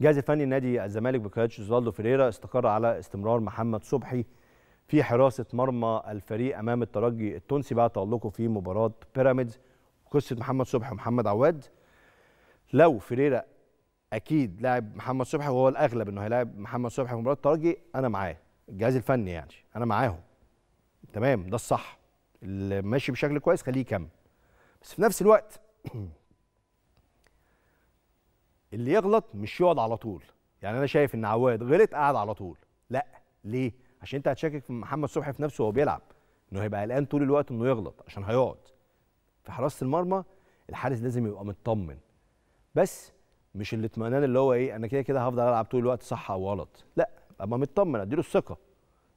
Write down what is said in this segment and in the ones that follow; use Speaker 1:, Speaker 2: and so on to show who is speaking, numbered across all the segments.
Speaker 1: الجهاز الفني لنادي الزمالك بقياده زوالدو فيريرا استقر على استمرار محمد صبحي في حراسه مرمى الفريق امام الترجي التونسي بعد تالقه في مباراه بيراميدز قصه محمد صبحي ومحمد عواد لو فيريرا اكيد لاعب محمد صبحي وهو الاغلب انه هيلاعب محمد صبحي في مباراه الترجي انا معاه الجهاز الفني يعني انا معاهم تمام ده الصح اللي ماشي بشكل كويس خليه يكمل بس في نفس الوقت اللي يغلط مش يقعد على طول يعني انا شايف ان عواد غلط قعد على طول لا ليه عشان انت هتشكك في محمد صبحي في نفسه وهو بيلعب انه هيبقى قلقان طول الوقت انه يغلط عشان هيقعد في حراسه المرمى الحارس لازم يبقى مطمن بس مش الاطمئنان اللي هو ايه انا كده كده هفضل العب طول الوقت صح او غلط لا ابقى مطمن اديله الثقه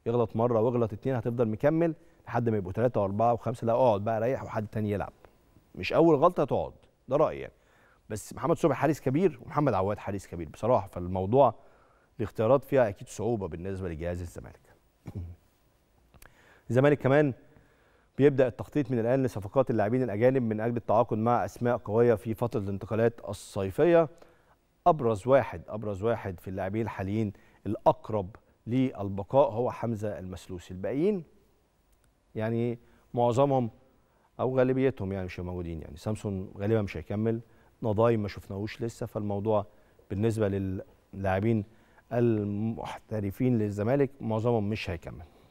Speaker 1: يغلط مره ويغلط اتنين هتفضل مكمل لحد ما يبقوا ثلاثه واربعه وخمسه لا اقعد بقى ريح وحد تاني يلعب مش اول غلطه تقعد ده رايي يعني بس محمد صبحي حارس كبير ومحمد عواد حارس كبير بصراحه فالموضوع الاختيارات فيها اكيد صعوبه بالنسبه لجهاز الزمالك الزمالك كمان بيبدا التخطيط من الان لصفقات اللاعبين الاجانب من اجل التعاقد مع اسماء قويه في فتره الانتقالات الصيفيه ابرز واحد ابرز واحد في اللاعبين الحاليين الاقرب للبقاء هو حمزه المسلوسي الباقيين يعني معظمهم او غالبيتهم يعني مش موجودين يعني سامسون غالبا مش هيكمل نضاي ما شفناهوش لسه فالموضوع بالنسبه للاعبين المحترفين للزمالك معظمهم مش هيكمل